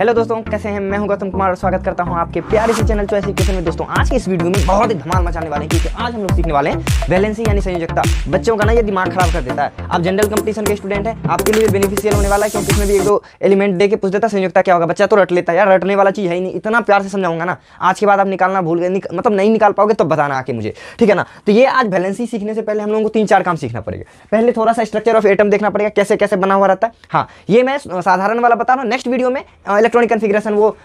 hello दोस्तों कैसे हैं मैं हूं गौतम कुमार और स्वागत करता हूं आपके प्यारे से चैनल चॉइस एजुकेशन में दोस्तों आज की इस वीडियो में बहुत ही धमाल मचाने वाले हैं क्योंकि आज हम लोग सीखने वाले हैं बैलेंसिंग यानी संयोजकता बच्चों का ना ये दिमाग खराब कर देता है आप जनरल कंपटीशन के स्टूडेंट है आपके लिए बेनिफिशियल होने वाला है क्योंकि उसमें भी एक दो एलिमेंट देकर पूछ देता संयोजकता क्या होगा बच्चा तो रट लेता है यार रटने वाला चीज़ है ही नहीं इतना प्यार से समझाऊंगा ना आज के बाद आप निकालना भूल गए मतलब नहीं निकाल पाओगे तब बताना आके मुझे ठीक है ना तो ये आज बैलेंसी सीखने से पहले हम लोगों को तीन चार काम सीखना पड़ेगा पहले थोड़ा सा स्ट्रक्चर ऑफ एटम देखना पड़ेगा कैसे कैसे बना हुआ रहता है हाँ ये मैं साधारण वाला बता रहा हूँ नेक्स्ट वीडियो में इलेक्ट्रॉनिक कन्फिग्रेशन वो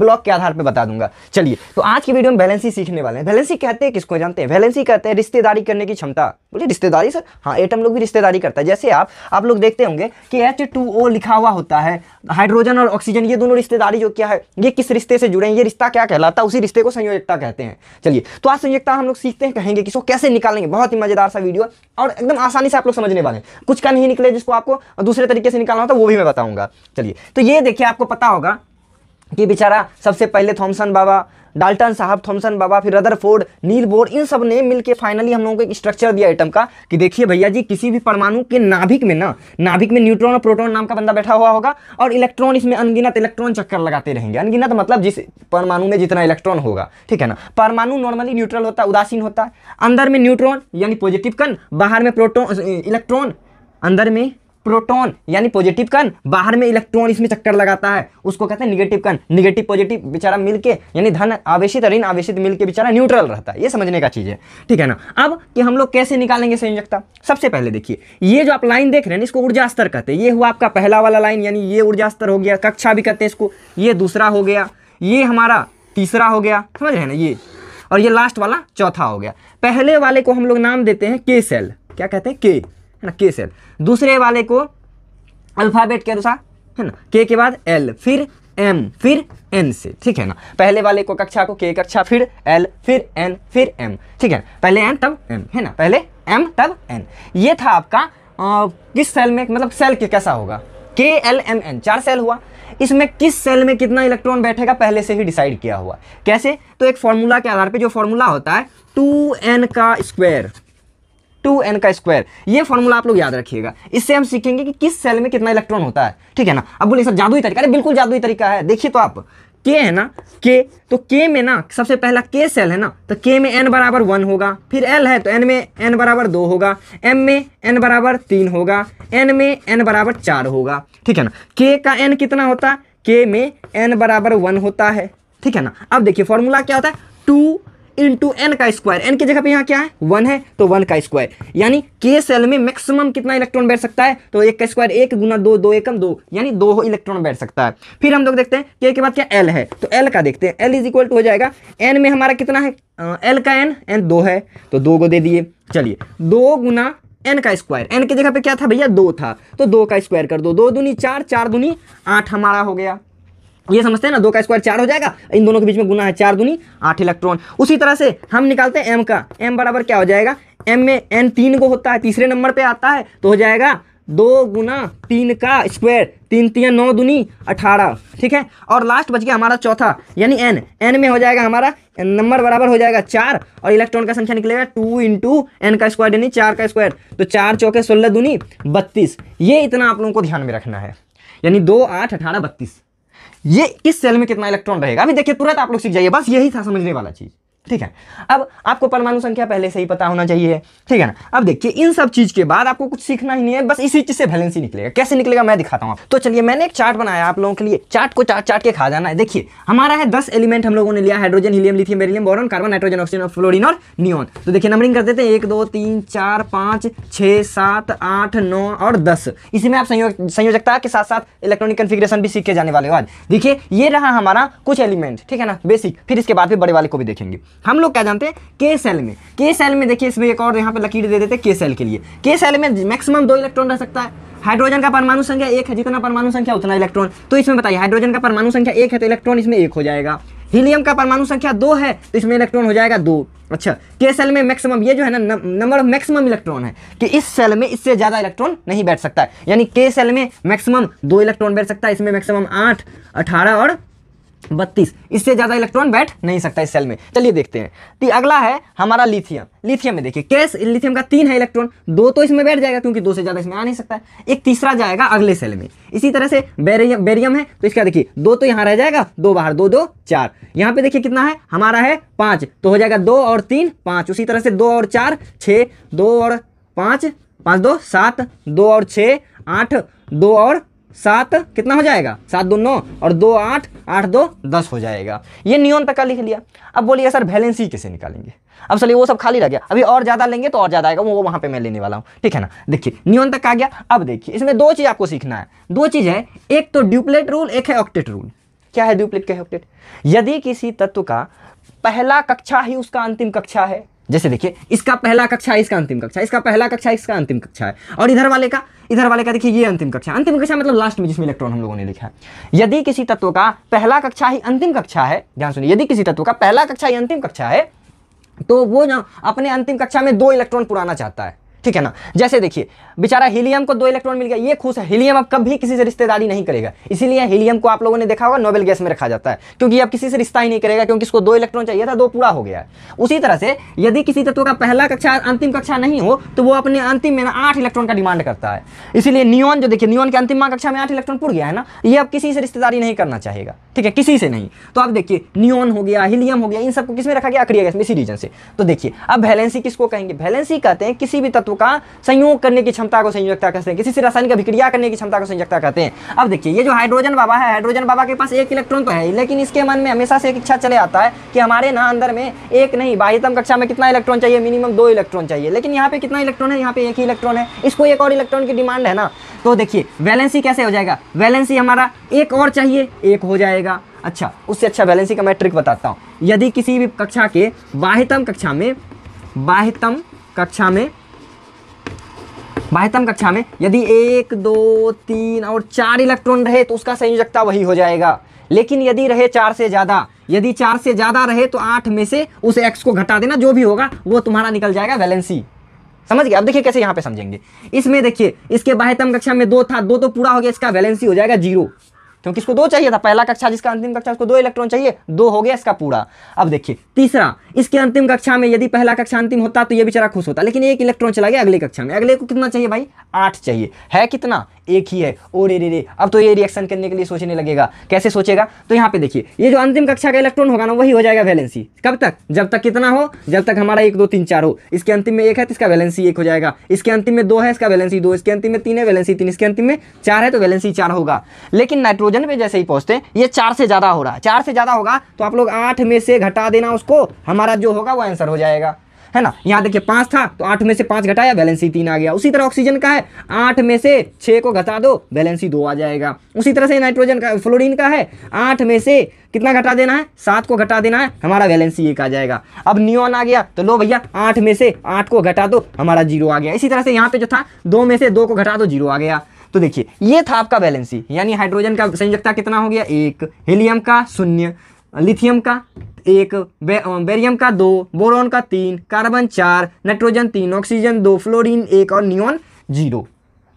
ब्लॉक के आधार पर बता दूंगा चलिए तो आज की वीडियो में बैलेंसी सीखने वाले हैं बैलेंसी कहते हैं किसको जानते हैं बैलेंसी कहते हैं रिश्तेदारी करने की क्षमता बोलिए रिश्तेदारी सर हाँ एटम लोग भी रिश्तेदारी करता है जैसे आप आप लोग देखते होंगे कि एच लिखा हुआ होता है हाइड्रोजन और ऑक्सीजन ये दोनों रिश्तेदारी जो क्या है ये किस रिश्ते से जुड़े हैं ये रिश्ता क्या कहलाता है उसी रिश्ते को संयोजकता कहते हैं चलिए तो आज संयोजकता हम लोग सीखते हैं कहेंगे कि इसको कैसे निकालेंगे बहुत ही मजेदार सा वीडियो और एकदम आसानी से आप लोग समझने वाले कुछ का नहीं निकले जिसको आपको दूसरे तरीके से निकालना होता तो है वो भी मैं बताऊंगा चलिए तो ये देखिए आपको पता होगा कि बेचारा सबसे पहले थॉमसन बाबा डाल्टन साहब थॉमसन बाबा फिर फोर्ड नील बोर इन सब ने मिलके फाइनली हम लोगों को एक स्ट्रक्चर दिया आइटम का कि देखिए भैया जी किसी भी परमाणु के नाभिक में ना नाभिक में न्यूट्रॉन और प्रोटॉन नाम का बंदा बैठा हुआ होगा और इलेक्ट्रॉन इसमें अनगिनत इलेक्ट्रॉन चक्कर लगाते रहेंगे अनगिनत मतलब जिस परमाणु में जितना इलेक्ट्रॉन होगा ठीक है ना परमाणु नॉर्मली न्यूट्रल होता है उदासीन होता अंदर में न्यूट्रॉन यानी पॉजिटिव कन बाहर में प्रोटोन इलेक्ट्रॉन अंदर में प्रोटॉन यानी पॉजिटिव कन बाहर में इलेक्ट्रॉन इसमें चक्कर लगाता है उसको कहते हैं निगेटिव कन निगेटिव पॉजिटिव बेचारा मिलके यानी धन आवेशित ऋण आवेशित मिलके बेचारा न्यूट्रल रहता है ये समझने का चीज़ है ठीक है ना अब कि हम लोग कैसे निकालेंगे संयोजकता सबसे पहले देखिए ये जो आप लाइन देख रहे हैं इसको ऊर्जा स्तर कहते हैं ये हुआ आपका पहला वाला लाइन यानी ये ऊर्जा स्तर हो गया कक्षा भी कहते हैं इसको ये दूसरा हो गया ये हमारा तीसरा हो गया समझ रहे हैं ना ये और ये लास्ट वाला चौथा हो गया पहले वाले को हम लोग नाम देते हैं के सेल क्या कहते हैं के है ना के सेल दूसरे वाले को अल्फ़ाबेट के अनुसार है ना के के बाद एल फिर एम फिर एन से ठीक है ना पहले वाले को कक्षा को के कक्षा फिर एल फिर एन फिर एम ठीक है पहले एन तब एम है ना पहले एम तब एन ये था आपका आ, किस सेल में मतलब सेल के कैसा होगा के एल एम एन चार सेल हुआ इसमें किस सेल में कितना इलेक्ट्रॉन बैठेगा पहले से ही डिसाइड किया हुआ कैसे तो एक फॉर्मूला के आधार पे जो फॉर्मूला होता है टू एन का स्क्वायर टू एन का स्क्वायर ये फॉर्मूला आप लोग याद रखिएगा इससे हम सीखेंगे कि किस सेल में कितना इलेक्ट्रॉन होता है ठीक है ना अब बोलिए सर जादुई तरीका अरे बिल्कुल जादुई तरीका है देखिए तो आप के है ना के तो के में ना सबसे पहला के सेल है ना तो के में एन बराबर वन होगा फिर एल है तो एन में एन बराबर दो होगा एम में एन बराबर तीन होगा एन में एन बराबर चार होगा ठीक है ना के का एन कितना होता है के में एन बराबर वन होता है ठीक है ना अब देखिए फॉर्मूला क्या होता है टू इंटू एन का स्क्वायर एन की जगह पे यहाँ क्या है वन है तो वन का स्क्वायर यानी के सेल में मैक्सिमम कितना इलेक्ट्रॉन बैठ सकता है तो एक का स्क्वायर एक गुना दो दो एकम दो यानी दो इलेक्ट्रॉन बैठ सकता है फिर हम लोग देखते हैं के के बाद क्या एल है तो एल का देखते हैं एल इज इक्वल टू हो जाएगा एन में हमारा कितना है एल का एन एन दो है तो दो को दे दिए चलिए दो गुना एन का स्क्वायर एन की जगह पे क्या था भैया दो था तो दो का स्क्वायर कर दो दो दूनी चार चार दूनी आठ हमारा हो गया ये समझते हैं ना दो का स्क्वायर चार हो जाएगा इन दोनों के बीच में गुना है चार दुनी आठ इलेक्ट्रॉन उसी तरह से हम निकालते हैं एम का एम बराबर क्या हो जाएगा एम में एन तीन को होता है तीसरे नंबर पे आता है तो हो जाएगा दो गुना तीन का स्क्वायर तीन तीन नौ दुनी अठारह ठीक है और लास्ट बच गया हमारा चौथा यानी एन एन में हो जाएगा हमारा नंबर बराबर हो जाएगा चार और इलेक्ट्रॉन का संख्या निकलेगा टू इंटू एन का स्क्वायर यानी चार का स्क्वायर तो चार चौके सोलह दुनी बत्तीस ये इतना आप लोगों को ध्यान में रखना है यानी दो आठ अठारह बत्तीस ये इस सेल में कितना इलेक्ट्रॉन रहेगा अभी देखिए तुरंत आप लोग सीख जाइए बस यही था समझने वाला चीज ठीक है अब आपको परमाणु संख्या पहले से ही पता होना चाहिए ठीक है ना अब देखिए इन सब चीज़ के बाद आपको कुछ सीखना ही नहीं है बस इसी चीज़ से बैलेंस ही निकलेगा कैसे निकलेगा मैं दिखाता हूँ तो चलिए मैंने एक चार्ट बनाया आप लोगों के लिए चार्ट को चार्ट चार्ट के खा जाना है देखिए हमारा है दस एलिमेंट हम लोगों ने लिया hydrogen helium lithium beryllium boron carbon nitrogen oxygen fluorine और नियोन तो देखिए नंबरिंग कर देते हैं एक दो तीन चार पांच छह सात आठ नौ और दस इसी में आप संयोजकता के साथ साथ इलेक्ट्रॉनिक कन्फिग्रेशन भी सीख के जाने वाले हो आज देखिए ये रहा हमारा कुछ एलिमेंट ठीक है ना बेसिक फिर इसके बाद भी बड़े वाले को भी देखेंगे हम लोग क्या जानते हैं के सेल में के सेल में देखिए इसमें एक और यहाँ पे लकीर दे देते के सेल के लिए के सेल में मैक्सिमम दो इलेक्ट्रॉन रह सकता है हाइड्रोजन का परमाणु संख्या एक है जितना परमाणु संख्या उतना इलेक्ट्रॉन तो इसमें बताइए हाइड्रोजन का परमाणु संख्या एक है तो इलेक्ट्रॉन इसमें एक हो जाएगा हीलियम का परमाणु संख्या दो है तो इसमें इलेक्ट्रॉन हो जाएगा दो अच्छा के सेल में मैक्सिमम ये जो है ना नंबर ऑफ मैक्सिमम इलेक्ट्रॉन है कि इस सेल में इससे ज़्यादा इलेक्ट्रॉन नहीं बैठ सकता है यानी के सेल में मैक्सिमम दो इलेक्ट्रॉन बैठ सकता है इसमें मैक्सिमम आठ अठारह और बत्तीस इससे ज़्यादा इलेक्ट्रॉन बैठ नहीं सकता इस सेल में चलिए देखते हैं तो अगला है हमारा लिथियम लिथियम में देखिए कैस लिथियम का तीन है इलेक्ट्रॉन दो तो इसमें बैठ जाएगा क्योंकि दो से ज़्यादा इसमें आ नहीं सकता एक तीसरा जाएगा अगले सेल में इसी तरह से बेरियम बेरियम है तो इसका देखिए दो तो यहाँ रह जाएगा दो बाहर दो दो चार यहाँ पे देखिए कितना है हमारा है पाँच तो हो जाएगा दो और तीन पाँच उसी तरह से दो और चार छः दो और पाँच पाँच दो सात दो और छः आठ दो और सात कितना हो जाएगा सात दो नौ और दो आठ आठ दो दस हो जाएगा ये नियोन तक का लिख लिया अब बोलिए सर वैलेंसी कैसे निकालेंगे अब चलिए वो सब खाली रह गया अभी और ज़्यादा लेंगे तो और ज़्यादा आएगा वो वहां पे मैं लेने वाला हूँ ठीक है ना देखिए नियोन तक आ गया अब देखिए इसमें दो चीज़ आपको सीखना है दो चीज़ है एक तो ड्यूप्लेट रूल एक है ऑक्टेट रूल क्या है ड्यूप्लेट क्या है ऑक्टेट यदि किसी तत्व का पहला कक्षा ही उसका अंतिम कक्षा है जैसे देखिए इसका पहला कक्षा इसका अंतिम कक्षा इसका पहला कक्षा इसका अंतिम कक्षा है और इधर वाले का इधर वाले का देखिए ये अंतिम कक्षा अंतिम कक्षा मतलब लास्ट में जिसमें इलेक्ट्रॉन हम लोगों ने लिखा है यदि किसी तत्व का पहला कक्षा ही अंतिम कक्षा है ध्यान सुनिए यदि किसी तत्व का पहला कक्षा ही अंतिम कक्षा है तो वो ना अपने अंतिम कक्षा में दो इलेक्ट्रॉन पुराना चाहता है ठीक है ना जैसे देखिए बेचारा हीलियम को दो इलेक्ट्रॉन मिल गया ये खुश है हीलियम अब कभी किसी से रिश्तेदारी नहीं करेगा इसीलिए हीलियम को आप लोगों ने देखा होगा नोबेल गैस में रखा जाता है क्योंकि अब किसी से रिश्ता ही नहीं करेगा क्योंकि इसको दो इलेक्ट्रॉन चाहिए था दो पूरा हो गया उसी तरह से यदि किसी तत्व का पहला कक्षा अंतिम कक्षा नहीं हो तो वो अपने अंतिम में ना आठ इलेक्ट्रॉन का डिमांड करता है इसीलिए नियोन जो देखिए नियोन के अंतिम कक्षा में आठ इलेक्ट्रॉन पुड़ गया है ना ये अब किसी से रिश्तेदारी नहीं करना चाहेगा ठीक है किसी से नहीं तो आप देखिए नियोन हो गया हीलियम हो गया इन सबको किसमें रखा गया अक्रिय गैस में इसी रीजन से तो देखिए अब वैलेंसी किसको कहेंगे वैलेंसी कहते हैं किसी भी तत्व का संयोग करने की क्षमता को संयोजकता कहते हैं किसी से रासायनिक अभिक्रिया करने की क्षमता को संयोजकता कहते हैं अब देखिए ये जो हाइड्रोजन बाबा है हाइड्रोजन बाबा के पास एक इलेक्ट्रॉन तो है लेकिन इसके मन में हमेशा से एक इच्छा चले आता है कि हमारे ना अंदर में एक नहीं बाह्यतम कक्षा में कितना इलेक्ट्रॉन चाहिए मिनिमम दो इलेक्ट्रॉन चाहिए लेकिन यहाँ पे कितना इलेक्ट्रॉन है यहाँ पे एक ही इलेक्ट्रॉन है इसको एक और इलेक्ट्रॉन की डिमांड है ना तो देखिए वैलेंसी कैसे हो जाएगा वैलेंसी हमारा एक और चाहिए एक हो जाएगा अच्छा उससे अच्छा वैलेंसी का मैं ट्रिक बताता हूँ यदि किसी भी कक्षा के बाहितम कक्षा में बाहितम कक्षा में बाहितम कक्षा में यदि एक दो तीन और चार इलेक्ट्रॉन रहे तो उसका संयोजकता वही हो जाएगा लेकिन यदि रहे चार से ज़्यादा यदि चार से ज़्यादा रहे तो आठ में से उस एक्स को घटा देना जो भी होगा वो तुम्हारा निकल जाएगा वैलेंसी समझ गया अब देखिए कैसे यहाँ पे समझेंगे इसमें देखिए इसके बाह्यतम कक्षा में दो था दो तो पूरा हो गया इसका वैलेंसी हो जाएगा जीरो क्योंकि इसको दो चाहिए था पहला कक्षा जिसका अंतिम कक्षा उसको दो इलेक्ट्रॉन चाहिए दो हो गया इसका पूरा अब देखिए तीसरा इसके अंतिम कक्षा में यदि पहला कक्षा अंतिम होता तो ये बेचारा खुश होता लेकिन एक इलेक्ट्रॉन चला गया अगले कक्षा में अगले को कितना चाहिए भाई आठ चाहिए है कितना एक ही है ओ रे रे रे अब तो ये रिएक्शन करने के लिए सोचने लगेगा कैसे सोचेगा तो यहाँ पे देखिए ये जो अंतिम कक्षा का इलेक्ट्रॉन होगा ना वही हो जाएगा वैलेंसी कब तक जब तक कितना हो जब तक हमारा एक दो तीन चार हो इसके अंतिम में एक है तो इसका वैलेंसी एक हो जाएगा इसके अंतिम में दो है इसका वैलेंसी दो इसके अंतिम में तीन है वैलेंसी तीन इसके अंतिम में चार है तो वैलेंसी चार होगा लेकिन नाइट्रोजन पर जैसे ही पहुंचते ये चार से ज़्यादा हो रहा है चार से ज़्यादा होगा तो आप लोग आठ में से घटा देना उसको हमारा जो होगा वो आंसर हो जाएगा है ना यहाँ देखिए पांच था तो आठ में से पांच घटाया बैलेंस ही तीन आ गया उसी तरह ऑक्सीजन का है आठ में से छह को घटा दो बैलेंस ही दो आ जाएगा उसी तरह से नाइट्रोजन का फ्लोरिन का है आठ में से कितना घटा देना है सात को घटा देना है हमारा बैलेंस ही एक आ जाएगा अब नियोन आ गया तो लो भैया आठ में से आठ को घटा दो हमारा जीरो आ गया इसी तरह से यहाँ पे जो था दो में से दो को घटा दो जीरो आ गया तो देखिए ये था आपका बैलेंसी यानी हाइड्रोजन का संयुक्त कितना हो गया एक हीलियम का शून्य लिथियम का एक बे, बेरियम का दो बोरॉन का तीन कार्बन चार नाइट्रोजन तीन ऑक्सीजन दो फ्लोरीन एक और नियोन जीरो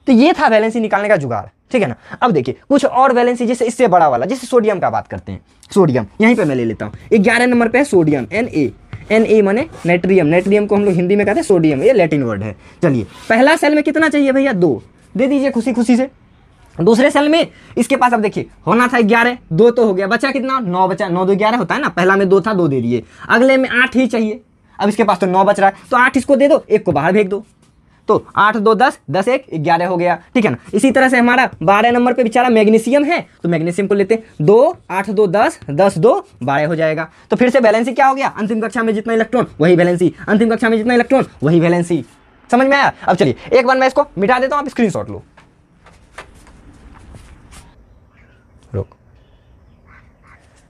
तो ये था वैलेंसी निकालने का जुगाड़ ठीक है ना अब देखिए कुछ और वैलेंसी जैसे इससे बड़ा वाला जैसे सोडियम का बात करते हैं सोडियम यहीं पे मैं ले लेता हूँ ग्यारह नंबर पे है sodium N A N A मने नेट्रियम नेट्रियम को हम लोग हिंदी में कहते हैं सोडियम ये लैटिन वर्ड है चलिए पहला सेल में कितना चाहिए भैया दो दे दीजिए खुशी खुशी से दूसरे सेल में इसके पास अब देखिए होना था ग्यारह दो तो हो गया बचा कितना नौ बचा नौ दो ग्यारह होता है ना पहला में दो था दो दे दिए अगले में आठ ही चाहिए अब इसके पास तो नौ बच रहा है तो आठ इसको दे दो एक को बाहर भेज दो तो आठ दो दस दस एक ग्यारह हो गया ठीक है ना इसी तरह से हमारा बारह नंबर पे बेचारा मैग्नीशियम है तो मैग्नीशियम को लेते हैं दो आठ दो दस दस दो बारह हो जाएगा तो फिर से बैलेंसी क्या हो गया अंतिम कक्षा में जितना इलेक्ट्रॉन वही बैलेंसी अंतिम कक्षा में जितना इलेक्ट्रॉन वही बैलेंसी समझ में आया अब चलिए एक बार मैं इसको मिटा देता हूँ आप स्क्रीन लो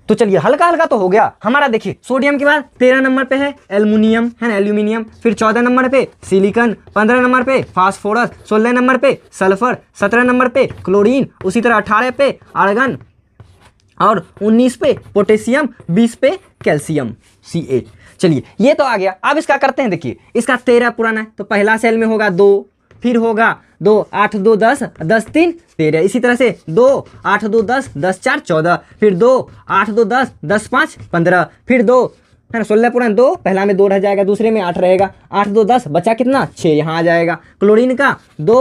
तो चलिए हल्का हल्का तो हो गया हमारा देखिए सोडियम के बाद तेरह नंबर पे है एल्यूमिनियम है ना एल्यूमिनियम फिर चौदह नंबर पे सिलिकन पंद्रह नंबर पे फास्फोरस सोलह नंबर पे सल्फर सत्रह नंबर पे क्लोरीन उसी तरह अठारह पे आर्गन और उन्नीस पे पोटेशियम बीस पे कैल्शियम सी एच चलिए ये तो आ गया अब इसका करते हैं देखिए इसका तेरह पुराना है तो पहला सेल में होगा दो फिर होगा दो आठ दो दस दस तीन तेरह इसी तरह से दो आठ दो दस दस चार चौदह फिर दो आठ दो दस दस पाँच पंद्रह फिर दो है ना सोलह पूरा दो पहला में दो रह जाएगा दूसरे में आठ रहेगा आठ दो दस बचा कितना छः यहाँ आ जाएगा क्लोरीन का दो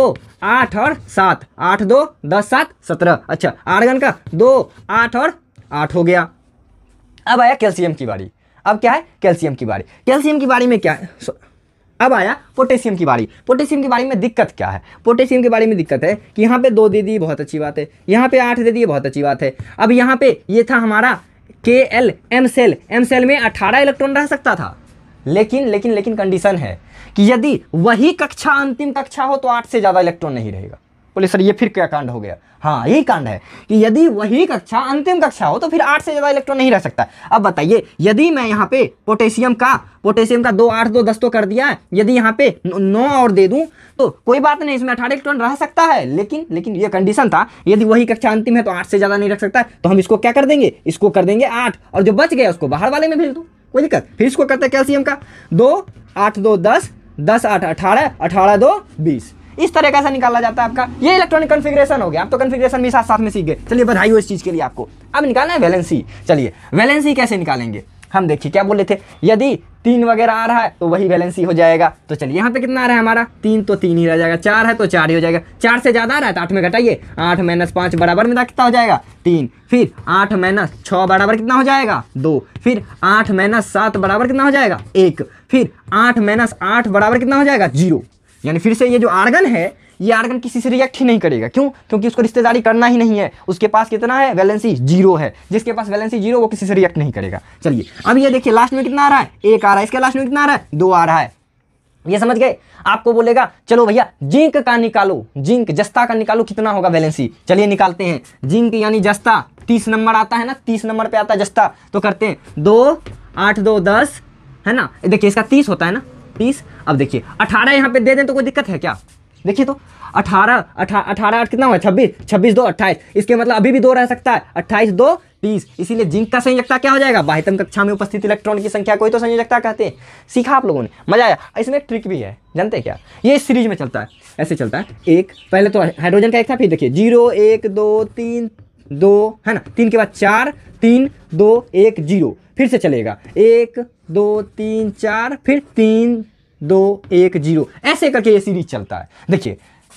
आठ और सात आठ दो दस सात सत्रह अच्छा आर्गन का दो आठ और आठ हो गया अब आया कैल्शियम की बारी अब क्या है कैल्शियम की बारी कैल्शियम की बारी में क्या है अब आया पोटेशियम की बारी पोटेशियम की बारी में दिक्कत क्या है पोटेशियम के बारे में दिक्कत है कि यहाँ पे दो दे दिए बहुत अच्छी बात है यहाँ पे आठ दे दिए बहुत अच्छी बात है अब यहाँ पे ये था हमारा K L M shell M shell में अठारह इलेक्ट्रॉन रह सकता था लेकिन लेकिन लेकिन कंडीशन है कि यदि वही कक्षा अंतिम कक्षा हो तो आठ से ज़्यादा इलेक्ट्रॉन नहीं रहेगा बोले सर ये फिर क्या कांड हो गया हाँ यही कांड है कि यदि वही कक्षा अंतिम कक्षा हो तो फिर आठ से ज़्यादा इलेक्ट्रॉन नहीं रह सकता अब बताइए यदि मैं यहाँ पे पोटेशियम का पोटेशियम का दो आठ दो दस तो कर दिया है यदि यहाँ पे नौ और दे दूँ तो कोई बात नहीं इसमें अठारह इलेक्ट्रॉन रह सकता है लेकिन लेकिन ये कंडीशन था यदि वही कक्षा अंतिम है तो आठ से ज़्यादा नहीं रख सकता तो हम इसको क्या कर देंगे इसको कर देंगे आठ और जो बच गया उसको बाहर वाले में भेज दो कोई दिक्कत फिर इसको करते कैल्सियम का दो आठ दो दस दस आठ अठारह अठारह दो बीस इस तरह से निकाला जाता है आपका ये इलेक्ट्रॉनिक कन्फिग्रेशन हो गया आप तो कन्फिग्रेशन भी साथ साथ में सीख गए चलिए बधाई हो इस चीज़ के लिए आपको अब निकालना है वैलेंसी चलिए वैलेंसी कैसे निकालेंगे हम देखिए क्या बोले थे यदि तीन वगैरह आ रहा है तो वही वैलेंसी हो जाएगा तो चलिए यहाँ पे कितना आ रहा है हमारा तीन तो तीन ही रह जाएगा चार है तो चार ही हो जाएगा चार से ज़्यादा आ रहा है तो आठ में घटाइए आठ माइनस पाँच बराबर में कितना हो जाएगा तीन फिर आठ माइनस छः बराबर कितना हो जाएगा दो फिर आठ माइनस सात बराबर कितना हो जाएगा एक फिर आठ माइनस आठ बराबर कितना हो जाएगा जीरो यानी फिर से ये जो आर्गन है ये आर्गन किसी से रिएक्ट ही नहीं करेगा क्यों क्योंकि उसको रिश्तेदारी करना ही नहीं है उसके पास कितना है वैलेंसी जीरो है जिसके पास वैलेंसी जीरो वो किसी से रिएक्ट नहीं करेगा चलिए अब ये देखिए लास्ट में कितना आ रहा है एक आ रहा है इसके लास्ट में कितना आ रहा है दो आ रहा है ये समझ गए आपको बोलेगा चलो भैया जिंक का निकालो जिंक जस्ता का निकालो कितना होगा वैलेंसी चलिए निकालते हैं जिंक यानी जस्ता तीस नंबर आता है ना तीस नंबर पे आता है जस्ता तो करते हैं दो आठ दो दस है ना देखिए इसका तीस होता है ना तीस अब देखिए अठारह यहाँ पे दे दें तो कोई दिक्कत है क्या देखिए तो अठारह अठारह आठ कितना हुआ छब्बीस छब्बीस दो अट्ठाईस इसके मतलब अभी भी दो रह सकता है अट्ठाईस दो तीस इसीलिए जिंक का संयोजकता क्या हो जाएगा बाहितम कक्षा में उपस्थित इलेक्ट्रॉन की संख्या को ही तो संयोजकता कहते हैं सीखा आप लोगों ने मजा आया इसमें ट्रिक भी है जानते हैं क्या ये सीरीज में चलता है ऐसे चलता है एक पहले तो हाइड्रोजन का एक था फिर देखिए जीरो एक दो तीन दो है ना तीन के बाद चार तीन दो एक जीरो फिर से चलेगा एक दो तीन चार फिर तीन दो एक जीरो ऐसे करके ये सीरीज चलता है देखिए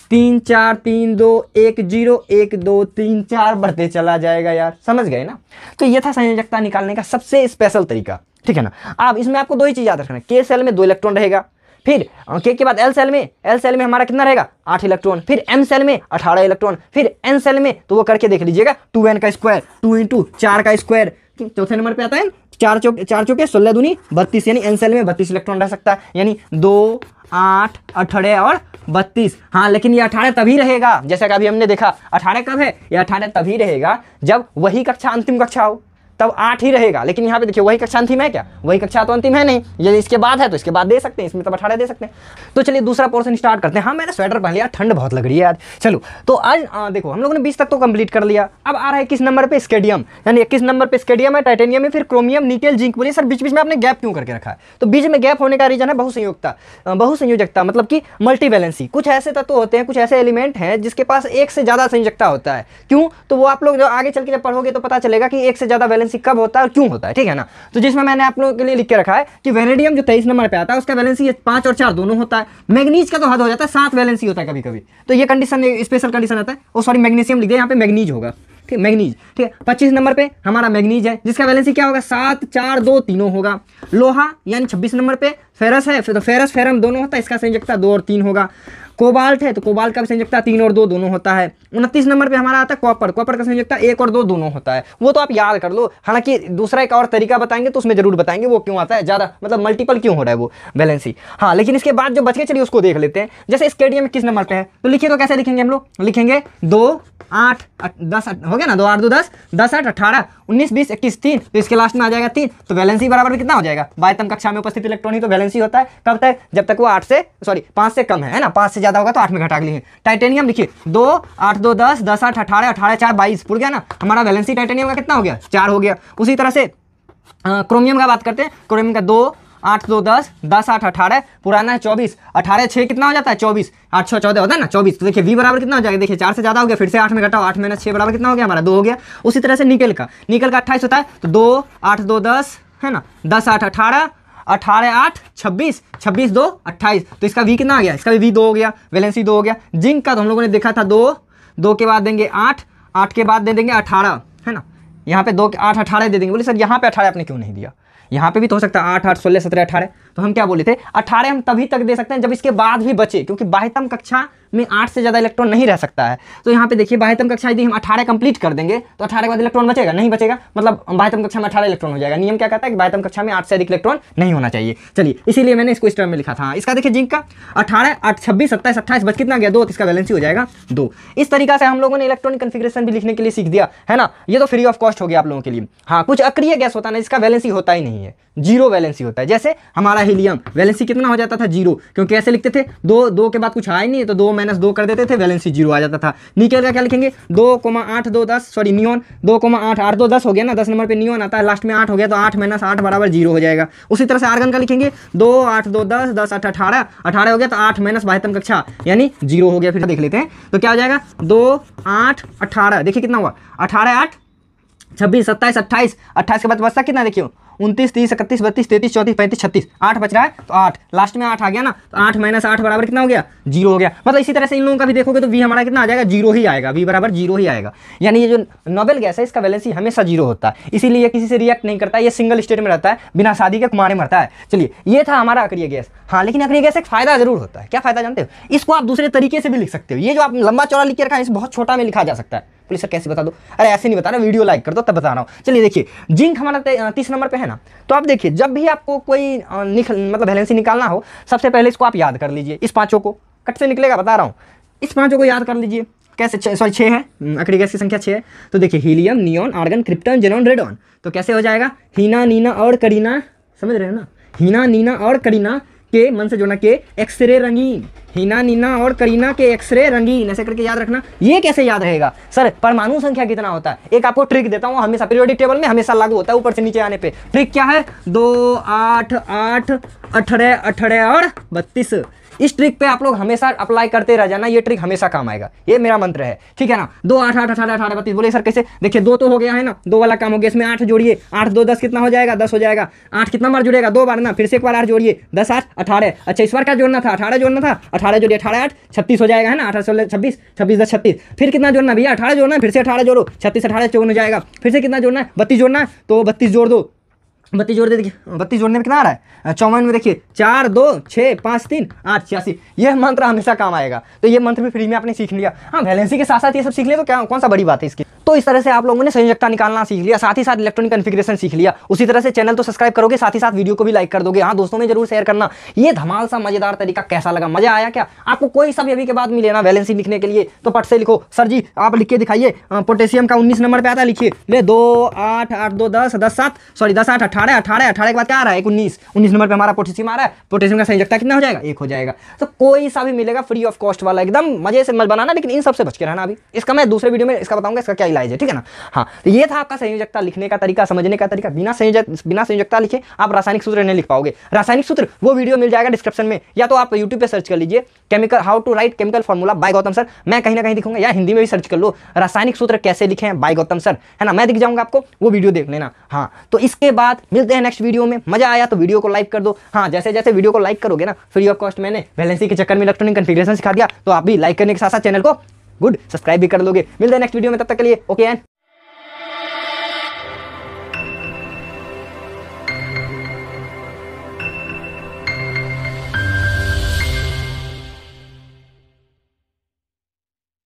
तीन चार तीन दो एक जीरो एक दो तीन चार बढ़ते चला जाएगा यार समझ गए ना तो ये था संयोजकता निकालने का सबसे स्पेशल तरीका ठीक है ना अब इसमें आपको दो ही चीज़ याद रखना के सेल में दो इलेक्ट्रॉन रहेगा फिर के के बाद एल सेल में एल सेल में हमारा कितना रहेगा आठ इलेक्ट्रॉन फिर एम सेल में अठारह इलेक्ट्रॉन फिर एन सेल में तो वो करके देख लीजिएगा टू एन का स्क्वायर टू इंटू चार का स्क्वायर चौथे नंबर पे आता है चार चौके चार चौके सोलह दूनी बत्तीस यानी एनसेल में बत्तीस इलेक्ट्रॉन रह सकता है यानी दो आठ अठारह और बत्तीस हाँ लेकिन ये अठारह तभी रहेगा जैसा कि अभी हमने देखा अठारह कब है ये अठारह तभी रहेगा जब वही कक्षा अंतिम कक्षा हो तब आठ ही रहेगा लेकिन यहाँ पे देखिए वही कक्षा अंतिम है क्या वही कक्षा तो अंतिम है नहीं यदि इसके बाद है तो इसके बाद दे सकते हैं इसमें तब अठारह दे सकते हैं तो चलिए दूसरा पोर्सन स्टार्ट करते हैं हाँ मैंने स्वेटर पहन लिया ठंड बहुत लग रही है आज चलो तो आज देखो हम लोगों ने बीस तक तो कंप्लीट कर लिया अब आ रहा है इक्कीस नंबर पर स्केडियम यानी इक्कीस नंबर पर स्केडियम है टाइटेनियम है फिर क्रोमियम निकेल जिंक बोलिए सर बीच बीच में आपने गैप क्यों करके रखा है तो बीच में गैप होने का रीजन है बहुसंयोगता बहुसंयोजकता मतलब कि मल्टीबैलेंसी कुछ ऐसे तत्व होते हैं कुछ ऐसे एलिमेंट हैं जिसके पास एक से ज़्यादा संयोजकता होता है क्यों तो वो आप लोग जो आगे चल के जब पढ़ोगे तो पता चलेगा कि एक से ज़्यादा वैलेंसी कब होता है और क्यों होता है ठीक है ना तो जिसमें मैंने आप लोगों के लिए लिख के रखा है कि वेनेडियम जो तेईस नंबर पर आता है उसका वैलेंसी पांच और चार दोनों होता है मैग्नीज का तो हद हो जाता है सात वैलेंसी होता है कभी कभी तो ये कंडीशन स्पेशल कंडीशन आता है और सॉरी मैग्नीशियम लिख दिया यहाँ पे मैग्नीज होगा ठीक मैग्नीज ठीक है पच्चीस नंबर पे हमारा मैग्नीज है जिसका वैलेंसी क्या होगा सात चार दो तीनों होगा लोहा यानी छब्बीस नंबर पे फेरस है तो फेरस फेरम दोनों होता है इसका संयुक्त दो और तीन होगा कोबाल्ट है तो कोबाल्ट का भी तीन और दो दोनों होता है उनतीस नंबर पे हमारा आता है कॉपर कॉपर का संयुक्ता एक और दो दोनों होता है वो तो आप याद कर लो हालांकि दूसरा एक और तरीका बताएंगे तो उसमें जरूर बताएंगे वो क्यों आता है ज़्यादा मतलब मल्टीपल क्यों हो रहा है वो बैलेंसी हाँ लेकिन इसके बाद जो बच चलिए उसको देख लेते हैं जैसे स्केडियम में किस नंबर पर है तो लिखिए तो कैसे लिखेंगे हम लोग लिखेंगे दो आठ दस हो गया ना दो आठ दो दस दस आठ अठारह उन्नीस बीस इक्कीस तीन तो इसके लास्ट में आ जाएगा तीन तो वैलेंसी बराबर कितना हो जाएगा बायतम कक्षा में उपस्थित इलेक्ट्रॉनिक तो वैलेंसी होता है कब तक जब तक वो आठ से सॉरी पांच से कम है ना पांच से ज़्यादा होगा तो आठ में घटा लिए टाइटेनियम लिखिए दो आठ दो दस दस आठ अठारह अठारह चार बाईस पुड़ गया ना हमारा बैलेंसी टाइटेनियम का कितना हो गया चार हो गया उसी तरह से क्रोमियम का बात करते हैं क्रोमियम का दो आठ दो दस दस आठ अठारह पुराना है चौबीस अठारह छः कितना हो जाता है चौबीस आठ छः चौदह होता है ना चौबीस तो देखिए वी बराबर कितना हो जाएगा देखिए चार से ज़्यादा हो गया फिर से आठ में घटाओ आठ माइनस छः बराबर कितना हो गया हमारा दो हो गया उसी तरह से निकल का निकल का अट्ठाईस होता है तो दो आठ दो दस है ना दस आठ अठारह अठारह आठ छब्बीस छब्बीस दो अट्ठाईस तो इसका वी कितना आ गया इसका भी वी दो हो गया वैलेंसी दो हो गया जिंक का तो हम लोगों ने देखा था दो दो के बाद देंगे आठ आठ के बाद दे देंगे अठारह है ना यहाँ पे दो आठ अठारह दे देंगे बोले सर यहाँ पे अठारह आपने क्यों नहीं दिया यहाँ पे भी तो हो सकता है आठ आठ सोलह सत्रह अठारह तो हम क्या बोले थे अठारह हम तभी तक दे सकते हैं जब इसके बाद भी बचे क्योंकि बाह्यतम कक्षा में आठ से ज़्यादा इलेक्ट्रॉन नहीं रह सकता है तो यहाँ पे देखिए बाह्यतम कक्षा यदि हम अठारह कंप्लीट कर देंगे तो अठारह के बाद इलेक्ट्रॉन बचेगा नहीं बचेगा मतलब बाह्यतम कक्षा में अठारह इलेक्ट्रॉन हो जाएगा नियम क्या कहता है कि बाह्यतम कक्षा में आठ से अधिक इलेक्ट्रॉन नहीं होना चाहिए चलिए इसीलिए मैंने इसको इस टर्म में लिखा था इसका देखिए जिंक का अठारह छब्बीस सत्ताईस अट्ठाईस बच कितना गया दो तो इसका वैलेंसी हो जाएगा दो इस तरीका से हम लोगों ने इलेक्ट्रॉनिक कन्फिग्रेशन भी लिखने के लिए सीख दिया है ना ये तो फ्री ऑफ कॉस्ट हो गया आप लोगों के लिए हाँ कुछ अक्रिय गैस होता है ना इसका वैलेंसी होता ही नहीं है जीरो वैलेंसी होता है जैसे हमारा हीलियम वैलेंसी कितना हो जाता था जीरो क्योंकि ऐसे लिखते थे दो दो के बाद कुछ आए नहीं तो दो माइनस दो कर देते थे वैलेंसी जीरो आ जाता था निकल का क्या लिखेंगे दो कोमा आठ दो दस सॉरी नियोन दो कोमा आठ आठ दो दस हो गया ना दस नंबर पर नियोन आता है लास्ट में आठ हो गया तो आठ माइनस आठ बराबर जीरो हो जाएगा उसी तरह से आर्गन का लिखेंगे दो आठ दो दस दस अठ अठारह अठारह हो गया तो आठ माइनस बाहतम कक्षा यानी जीरो हो गया फिर देख लेते हैं तो क्या हो जाएगा दो आठ अठारह देखिए कितना हुआ अठारह आठ छब्बीस सत्ताईस अट्ठाईस अट्ठाईस के बाद बस्ता कितना देखियो उनतीस तीस इकतीस बत्तीस तैतीस चौतीस पैंतीस छत्तीस आठ बच रहा है तो आठ लास्ट में आठ आ गया ना तो आठ माइनस आठ बराबर कितना हो गया जीरो हो गया मतलब इसी तरह से इन लोगों का भी देखोगे तो वी हमारा कितना आ जाएगा जीरो ही आएगा वी बराबर जीरो ही आएगा यानी ये जो नोबेल गैस है इसका वैलेंसी हमेशा जीरो होता है इसीलिए किसी से रिएक्ट नहीं करता ये सिंगल स्टेट में रहता है बिना शादी के कुमारे मरता है चलिए ये था हमारा अक्रिय गैस हाँ लेकिन अक्रिय गैस एक फायदा जरूर होता है क्या फायदा जानते हो इसको आप दूसरे तरीके से भी लिख सकते हो ये जो आप लंबा चौड़ा लिख के रखा है इसे बहुत छोटा में लिखा जा सकता है प्लीज सर कैसे बता दो अरे ऐसे नहीं बताना वीडियो लाइक कर दो तब बता रहा हूँ चलिए देखिए जिंक हमारा तीस नंबर पर है ना तो आप देखिए जब भी आपको कोई मतलब वैलेंसी निकालना हो सबसे पहले इसको आप याद कर लीजिए इस पाँचों को कट से निकलेगा बता रहा हूँ इस पाँचों को याद कर लीजिए कैसे सॉरी छः है अकड़ी गैस की संख्या छः है तो देखिए helium neon argon krypton xenon radon तो कैसे हो जाएगा हीना नीना और करीना समझ रहे हो ना हीना नीना और करीना के मन से जोड़ना के एक्सरे रंगीन हिना नीना और करीना के एक्सरे रंगीन ऐसे करके याद रखना ये कैसे याद रहेगा सर परमाणु संख्या कितना होता है एक आपको ट्रिक देता हूँ हमेशा पीरियोडिक टेबल में हमेशा लागू होता है ऊपर से नीचे आने पे ट्रिक क्या है दो आठ आठ अठारह अठारह और बत्तीस इस ट्रिक पे आप लोग हमेशा अप्लाई करते रह जाना ये ट्रिक हमेशा काम आएगा ये मेरा मंत्र है ठीक है ना दो आठ आठ अठारह अठारह बत्तीस बोले सर कैसे देखिए दो तो हो गया है ना दो वाला काम हो गया इसमें आठ जोड़िए आठ दो दस कितना हो जाएगा दस हो जाएगा आठ कितना बार जुड़ेगा दो बार ना फिर से एक बार आठ जोड़िए दस आठ अठारह अच्छा इस बार क्या जोड़ना था अठारह जोड़ना था अठारह जोड़िए अठारह आठ छत्तीस हो जाएगा है ना अठारह सोलह छब्बीस छब्बीस दस छत्तीस फिर कितना जोड़ना भैया अठारह जोड़ना फिर से अठारह जोड़ो छत्तीस अठारह चौवन हो जाएगा फिर से कितना जोड़ना है बत्तीस जोड़ना तो बत्तीस जोड़ दो बत्तीस जोड़ दे देखिए बत्तीस जोड़ने में कितना आ रहा है चौवन में देखिए चार दो छः पाँच तीन आठ छियासी यह मंत्र हमेशा काम आएगा तो ये मंत्र भी फ्री में आपने सीख लिया हाँ बैलेंसी के साथ साथ ये सब सीख लिया तो क्या कौन सा बड़ी बात है इसकी तो इस तरह से आप लोगों ने संयोजकता निकालना सीख लिया साथ ही साथ इलेक्ट्रॉनिक कन्फिग्रेशन सीख लिया उसी तरह से चैनल तो सब्सक्राइब करोगे साथ ही साथ वीडियो को भी लाइक कर दोगे हाँ दोस्तों में जरूर शेयर करना ये धमाल सा मजेदार तरीका कैसा लगा मजा आया क्या आपको कोई सब अभी के बाद मिले ना वैलेंसी लिखने के लिए तो पट से लिखो सर जी आप लिख के दिखाइए पोटेशियम का उन्नीस नंबर पर आता है लिखिए ले दो आठ आठ दो दस दस सात सॉरी दस आठ अठारह अठारह अठारह के बाद क्या आ रहा है एक उन्नीस उन्नीस नंबर पर हमारा पोटेशियम आ रहा है पोटेशियम का संयोजकता कितना हो जाएगा एक हो जाएगा तो कोई सा भी मिलेगा फ्री ऑफ कॉस्ट वाला एकदम मजे से मज बनाना लेकिन इन सबसे बच के रहना अभी इसका मैं दूसरे वीडियो में इसका बताऊंगा इसका क्या लाइज है ठीक है ना हाँ तो ये था आपका संयोजकता लिखने का तरीका समझने का तरीका बिना संयोजक बिना संयोजकता लिखे आप रासायनिक सूत्र नहीं लिख पाओगे रासायनिक सूत्र वो वीडियो मिल जाएगा डिस्क्रिप्शन में या तो आप यूट्यूब पर सर्च कर लीजिए chemical how to write chemical formula by Gautam sir मैं कहीं ना कहीं दिखूंगा या हिंदी में भी सर्च कर लो रासायनिक सूत्र कैसे लिखे हैं बाय गौतम सर है ना मैं दिख जाऊंगा आपको वो वीडियो देख लेना हाँ तो इसके बाद मिलते हैं नेक्स्ट वीडियो में मजा आया तो वीडियो को लाइक कर दो हाँ जैसे जैसे वीडियो को लाइक करोगे ना फ्री ऑफ कॉस्ट मैंने बैलेंसी के चक्कर में इलेक्ट्रॉनिक कन्फिग्रेशन सिखा दिया तो आप भी लाइक करने के साथ साथ चैनल को गुड सब्सक्राइब भी कर लोगे मिलते हैं नेक्स्ट वीडियो में तब तक के लिए ओके एंड